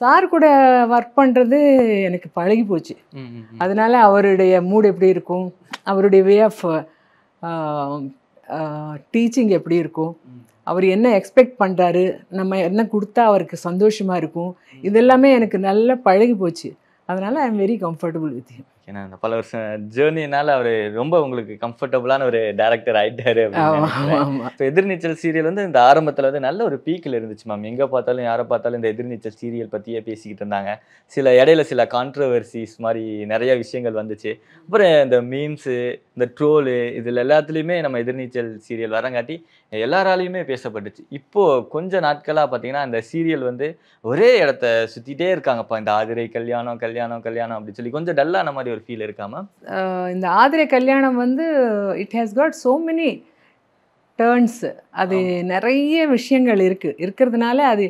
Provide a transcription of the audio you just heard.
sir கூட work பண்ணுறது எனக்கு பழகி போச்சு அதனால அவருடைய மூடு எப்படி இருக்கும் அவருடைய வே ஆஃப் டீச்சிங் எப்படி இருக்கும் அவர் என்ன எக்ஸ்பெக்ட் பண்ணுறாரு நம்ம என்ன கொடுத்தா அவருக்கு சந்தோஷமாக இருக்கும் இதெல்லாமே எனக்கு நல்லா பழகி போச்சு அதனால் I am very comfortable with him ஏன்னா இந்த பல வருஷம் ஜேர்னினால அவர் ரொம்ப உங்களுக்கு கம்ஃபர்டபுளான ஒரு டேரக்டர் ஆகிட்டாரு இப்போ எதிர்நீச்சல் சீரியல் வந்து இந்த ஆரம்பத்தில் வந்து நல்ல ஒரு பீக்கில் இருந்துச்சு மேம் எங்கே பார்த்தாலும் யாரை பார்த்தாலும் இந்த எதிர்நீச்சல் சீரியல் பற்றியே பேசிக்கிட்டு இருந்தாங்க சில இடையில சில கான்ட்ரவர்சிஸ் மாதிரி நிறைய விஷயங்கள் வந்துச்சு அப்புறம் இந்த மீம்ஸு இந்த ட்ரோலு இதில் எல்லாத்துலேயுமே நம்ம எதிர்நீச்சல் சீரியல் வரங்காட்டி எல்லாராலையுமே பேசப்பட்டுச்சு இப்போது கொஞ்ச நாட்களாக பார்த்தீங்கன்னா இந்த சீரியல் வந்து ஒரே இடத்த சுற்றிட்டே இருக்காங்கப்பா இந்த ஆதிரை கல்யாணம் கல்யாணம் கல்யாணம் அப்படின்னு சொல்லி கொஞ்சம் டல்லான மாதிரி ஒரு ஃபீல் இருக்காமா இந்த ஆதிரை கல்யாணம் வந்து it has got so many turns அது நிறைய விஷயங்கள் இருக்குது இருக்கிறதுனால அது